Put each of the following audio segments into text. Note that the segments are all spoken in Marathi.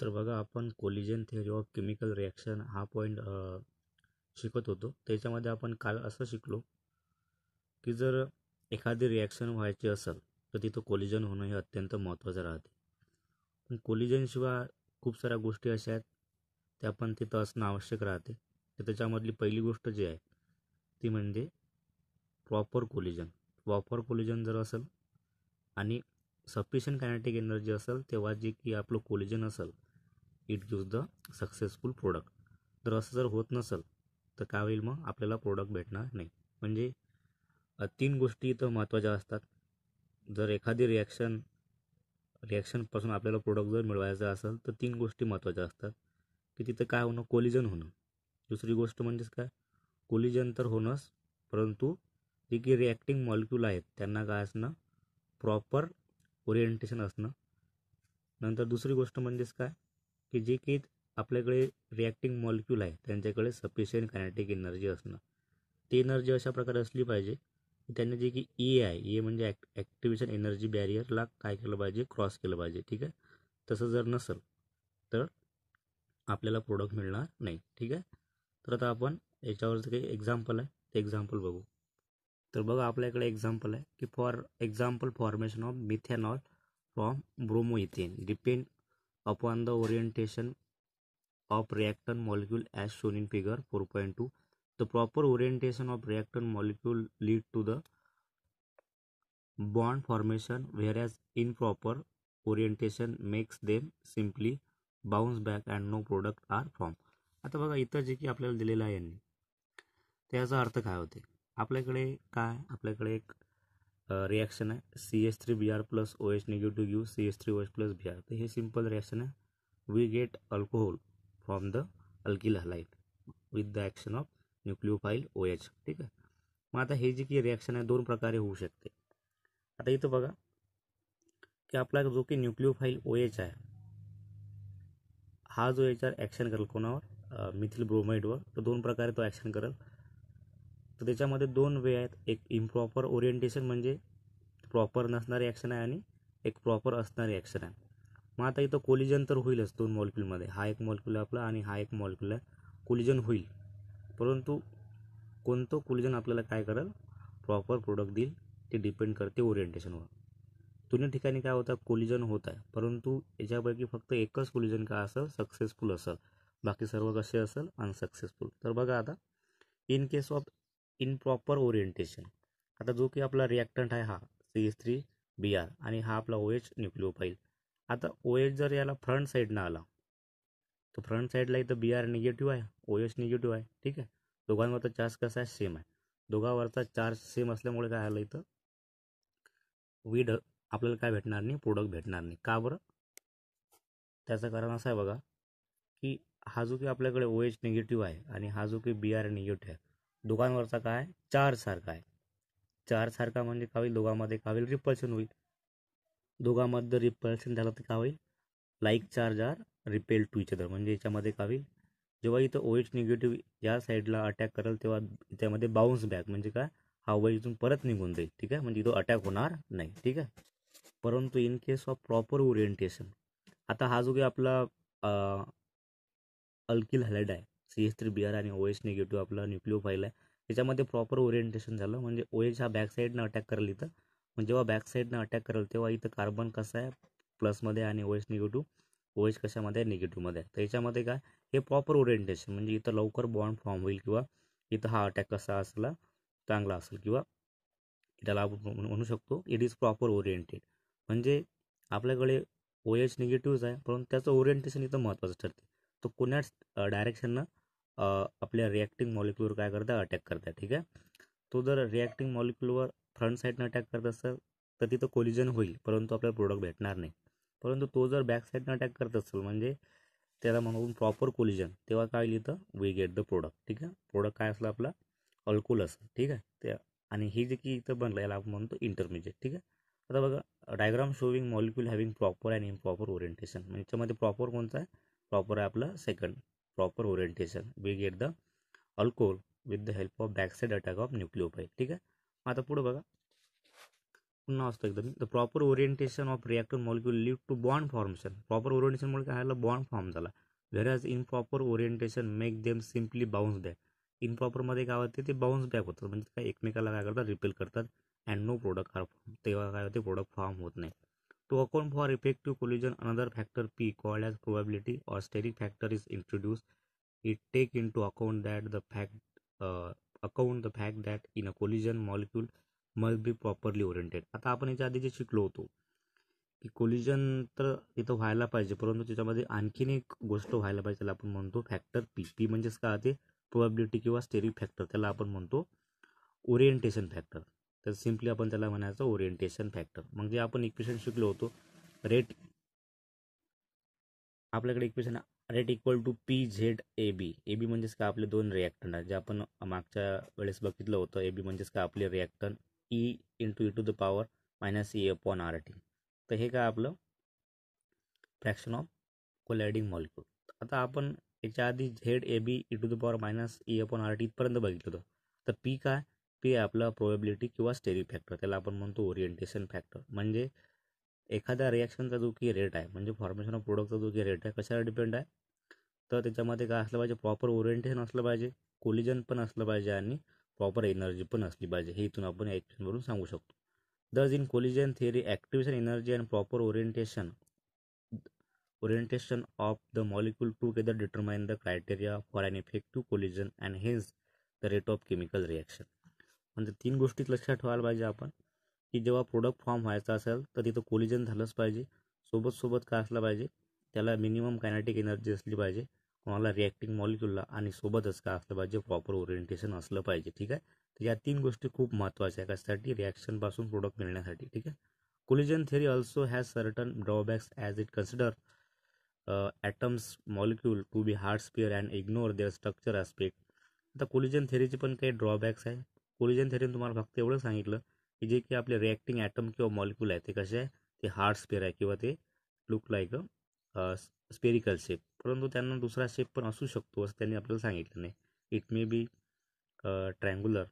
तर बघा आपण collision theory of chemical reaction हा पॉईंट शिकत होतो त्याच्यामध्ये आपण काल असं शिकलो की जर एखादी रिॲक्शन व्हायची असेल तर तिथं कोलिजन होणं हे अत्यंत महत्त्वाचं राहते पण कोलिजनशिवाय खूप साऱ्या गोष्टी अशा आहेत त्या पण तिथं असणं आवश्यक राहते तर त्याच्यामधली पहिली गोष्ट जी आहे ती म्हणजे प्रॉपर कोलिजन प्रॉपर कोलिजन जर असेल आणि सफिशियंट कायनेटिक एनर्जी असेल तेव्हा जे की आपलं कोलिजन असेल it gives the successful product जर असं जर होत नसेल तर काय होईल मग आपल्याला प्रोडक्ट भेटणार नाही म्हणजे तीन गोष्टी इथं महत्त्वाच्या असतात जर एखादी रिॲक्शन रिॲक्शनपासून आपल्याला प्रोडक्ट जर मिळवायचा असेल तर तीन गोष्टी महत्त्वाच्या असतात की तिथं काय होणं कोलिजन होणं दुसरी गोष्ट म्हणजेच काय कोलिजन तर होणंच परंतु जे की रिॲक्टिंग मॉलिक्यूल आहेत त्यांना काय असणं प्रॉपर ओरिएंटेशन असणं नंतर दुसरी गोष्ट म्हणजेच काय की जे की आपल्याकडे रिॲक्टिंग मॉलिक्यूल आहे त्यांच्याकडे सफिशियंट कायनेटिक एनर्जी असणं ती एनर्जी अशा प्रकारे असली पाहिजे त्यांनी जे की ए e आहे ए e म्हणजे ॲक्ट ॲक्टिवेशन एनर्जी बॅरियरला काय केलं पाहिजे क्रॉस केलं पाहिजे ठीक आहे तसं जर नसेल तर आपल्याला प्रोडक्ट मिळणार नाही ठीक आहे तर आता आपण याच्यावरचं काही एक्झाम्पल आहे ते एक्झाम्पल बघू तर बघा आपल्याकडे एक्झाम्पल आहे की for example formation of methanol from bromoethane depend upon the orientation of reactant molecule as shown in figure four point two the proper orientation of reactant molecule lead to the bond formation whereas in proper orientation makes them simply bounce back and no product are formed आता बघा इथं जे की आपल्याला दिलेलं आहे त्याचा अर्थ काय होते आपल्याकडे काय आपल्याकडे एक रिएक्शन है C S three B R plus O H negative you C S three O H plus B R तो ये सिंपल रिएक्शन है we get alcohol from the alkyl halide with the action of nucleophile O H ठीक है मग आता हे जी की रिएक्शन है दोन प्रकार होते आता इत बी की जो कि न्यूक्लिओफाईल ओ एच है हा जो आर एक्शन करेल को मिथिल ब्रोमाइड वो दोन प्रकार तो एक्शन करेल तर त्याच्यामध्ये दोन वे आहेत एक इम्प्रॉपर ओरिएंटेशन म्हणजे प्रॉपर नसणारी ॲक्शन आहे आणि एक प्रॉपर असणारी ॲक्शन आहे मग आता इथं कोलिजन तर होईलच दोन मॉलिक्युलमध्ये हा एक मॉलिक्यूल आपला आणि हा एक मॉलिक्यूल आहे कोलिजन होईल परंतु कोणतं कोलिजन आपल्याला काय करेल प्रॉपर प्रोडक्ट देईल ते डिपेंड करते ओरिएंटेशनवर दोन्ही ठिकाणी काय होतं कोलिजन होत आहे परंतु याच्यापैकी फक्त एकच कोलिजन का असेल सक्सेसफुल असेल बाकी सर्व कसे असेल अनसक्सेसफुल तर बघा आता in case of improper orientation आता जो की आपला रिॲक्टंट आहे हा C S three B R आणि हा आपला ओ एच न्यूक्लिओफाईल आता ओ एच जर याला फ्रंट साईडनं आला तर फ्रंट साईडला इथं बी आर निगेटिव्ह आहे ओ एच निगेटिव आहे ठीक आहे दोघांवरचा चार्ज कसा आहे सेम आहे दोघांवरचा चार्ज सेम असल्यामुळे काय आलं इथं वीड आपल्याला काय भेटणार नाही प्रोडक्ट भेटणार नाही का बरं त्याचं कारण असं आहे बघा की हा जो की आपल्याकडे ओ एच निगेटिव्ह आहे आणि हा जो की बी आर निगेटिव्ह आहे दोघांवरचा काय चार सारखा आहे चार सारखा म्हणजे काय होईल दोघांमध्ये काय होईल रिपल्शन होईल दोघांमध्ये रिपल्शन झालं तर काय होईल like charge are repel to each other म्हणजे याच्यामध्ये काय होईल जेव्हा इथं ओ एच निगेटिव्ह या साईडला अटॅक करेल तेव्हा त्यामध्ये बाउन्स बॅक म्हणजे काय हा वय इथून परत निघून जाईल ठीक आहे म्हणजे इथं अटॅक होणार नाही ठीक आहे परंतु in case of proper orientation आता हा जो काही आपला अल्किल हॅलेड आहे C S three B R आणि ओ एच निगेटिव्ह आपला फाईल आहे त्याच्यामध्ये प्रॉपर ओरिएंटेशन झालं म्हणजे ओ एच हा बॅक साईडनं अटॅक करेल इथं म्हणजे जेव्हा बॅक साईडनं अटॅक करेल तेव्हा इथं कार्बन कसं आहे प्लसमध्ये आणि O S negative O H कशामध्ये आहे निगेटिव्हमध्ये आहे तर याच्यामध्ये काय हे प्रॉपर ओरिएंटेशन म्हणजे इथं लवकर बॉन्ड फॉर्म होईल किंवा इथं हा अटॅक कसा असला चांगला असेल किंवा त्याला आपण म्हणू शकतो इट इज प्रॉपर ओरिएंटेड म्हणजे आपल्याकडे ओ एच निगेटिव्ह आहे परंतु त्याचं ओरिएंटेशन इथं महत्त्वाचं ठरते तो कोणाच डायरेक्शननं आपल्या रिॲक्टिंग मॉलिक्युलवर काय करता अटॅक करता ठीक आहे तो जर रिॲक्टिंग मॉलिक्युलवर फ्रंट साईडनं अटॅक करत असेल तर तिथं कोलिजन होईल परंतु आपल्याला प्रोडक्ट भेटणार नाही परंतु तो जर बॅक साईडनं अटॅक करत असेल म्हणजे त्याला म्हणून प्रॉपर कोलिजन तेव्हा काय होईल इथं वी गेट द प्रोडक्ट ठीक आहे प्रोडक्ट काय असलं आपला अल्कोल असेल ठीक आहे ते आणि हे जे की इथं बनलं याला आपण म्हणतो इंटरमिजिएट ठीक आहे आता बघा diagram showing molecule having proper and improper orientation म्हणजे प्रॉपर कोणता आहे प्रॉपर आहे आपलं second proper orientation we get the alcohol with the help of backside attack of nucleophile ठीक आहे आता पुढे बघा पुन्हा असतं एकदम the proper orientation of reactor molecule lead to bond formation proper ओरिएंटेशनमुळे काय झालं बॉन्ड फॉर्म झाला whereas in proper orientation make them simply bounce back in प्रॉपरमध्ये काय होते ते बाउन्स बॅक होतात म्हणजे काय एकमेकाला काय करतात रिपेल करतात अँड नो प्रोडक्ट आर तेव्हा काय होते प्रोडक्ट फॉर्म होत नाही तो account for effective collision, another factor P called as probability or steric factor is introduced. It take into account account the the fact account the fact that in a collision molecule must be properly oriented आता आपण याच्या आधी जे शिकलो होतो की कोलिजन तर इथं व्हायला पाहिजे परंतु त्याच्यामध्ये आणखीन एक गोष्ट व्हायला पाहिजे त्याला आपण म्हणतो फॅक्टर पी पी म्हणजेच का ते प्रोबॅबिलिटी किंवा स्टेरिक फॅक्टर त्याला आपण म्हणतो ओरिएंटेशन फॅक्टर तर सिम्पली आपण त्याला म्हणायचं ओरिएंटेशन फॅक्टर मग जे आपण इक्वेशन शिकलो होतो रेट आपल्याकडे equation rate equal to P Z A B A B म्हणजेच का आपले दोन रिॲक्टन जे आपण मागच्या वेळेस बघितलं होतं ए बी म्हणजेच का आपले reactant E into e to the power minus E upon R T तर हे काय आपलं फ्रॅक्शन ऑफ कोलायडिंग मॉलिक्यूल आता आपण याच्या आधी Z A B e to the power minus E upon R T इथपर्यंत बघितलं होतं तर पी काय पी आपला प्रोबेबिलिटी किंवा स्टेरी फॅक्टर त्याला आपण म्हणतो ओरिएंटेशन फॅक्टर म्हणजे एखाद्या रिॲक्शनचा जो की रेट आहे म्हणजे फॉर्मेशन ऑफ प्रोडक्टचा जो की रेट आहे कशावर डिपेंड आहे तर त्याच्यामध्ये काय असलं पाहिजे प्रॉपर ओरिएंटेशन असलं पाहिजे कोलिजन पण असलं पाहिजे आणि प्रॉपर एनर्जी पण असली पाहिजे हे इथून आपण ॲक्शनवरून सांगू शकतो thus in collision theory activation energy and proper orientation orientation the the molecule together determine the criteria for an effective collision and hence the rate of chemical reaction म्हणजे तीन गोष्टीत लक्षात ठेवायला पाहिजे आपण की जेव्हा प्रोडक्ट फॉर्म व्हायचा असेल तर तिथं कोलिजन झालंच पाहिजे सोबत सोबत काय असलं पाहिजे त्याला मिनिमम कायनॅटिक एनर्जी असली पाहिजे कोणाला रिॲक्टिंग मॉलिक्युलला आणि सोबतच काय असलं पाहिजे प्रॉपर ओरिएंटेशन असलं पाहिजे ठीक आहे तर या तीन गोष्टी खूप महत्त्वाच्या आहे कशासाठी रिॲक्शनपासून प्रोडक्ट मिळण्यासाठी ठीक आहे collision theory also has certain drawbacks as it consider atoms molecule to be hard sphere and ignore their structure aspect आता कोलिजन थेरीचे पण काही ड्रॉबॅक्स आहे कोलिजन थेरीने तुम्हाला फक्त एवढं सांगितलं की जे की आपले रिॲक्टिंग ॲटम किंवा मॉलिक्यूल आहे ते कसे आहे ते हार्ड स्पेअर आहे किंवा ते लुक लाईक स्पेरिकल शेप परंतु त्यांना दुसरा शेप पण असू शकतो असं त्यांनी आपल्याला सांगितलं नाही इट मे बी ट्रँग्युलर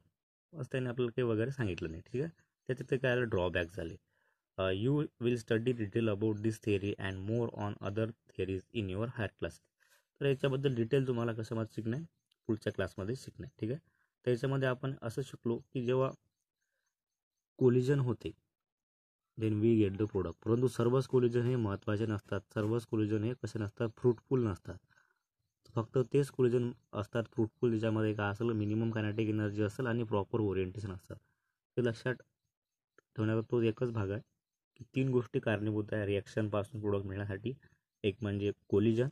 असं त्यांनी आपल्याला काही वगैरे सांगितलं नाही ठीक आहे त्याच्यात ते काय ड्रॉबॅक झाले you will study detail about this theory and more on other theories in your higher class तर याच्याबद्दल डिटेल तुम्हाला कसं शिकणं आहे पुढच्या क्लासमध्ये शिकणं आहे ठीक आहे त्याच्यामध्ये आपण असं शिकलो की जेव्हा कोलिजन होते then we get the product परंतु सर्वच कोलिजन हे महत्त्वाचे नसतात सर्वच कोलिजन हे कसे नसतात फ्रूटफुल नसतात फक्त तेच कोलिजन असतात फ्रुटफुल ज्याच्यामध्ये काय असेल मिनिमम कायनेटिक एनर्जी असेल आणि प्रॉपर ओरिएंटेशन असतात ते लक्षात ठेवण्याचा तो एकच भाग आहे की तीन गोष्टी कारणीभूत आहे रिॲक्शनपासून प्रोडक्ट मिळण्यासाठी एक म्हणजे कोलिजन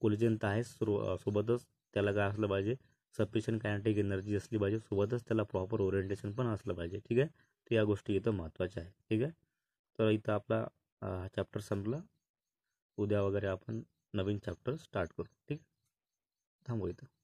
कोलिजन तर आहेच सुरू सोबतच त्याला काय असलं पाहिजे सफिशियंट कायनेटिक एनर्जी असली पाहिजे सोबतच त्याला प्रॉपर ओरिएंटेशन पण असलं पाहिजे ठीक आहे तर या गोष्टी इथं महत्त्वाच्या आहेत ठीक आहे तर इथं आपला हा चॅप्टर संपला उद्या वगैरे आपण नवीन चॅप्टर स्टार्ट करू ठीक थांबू इथं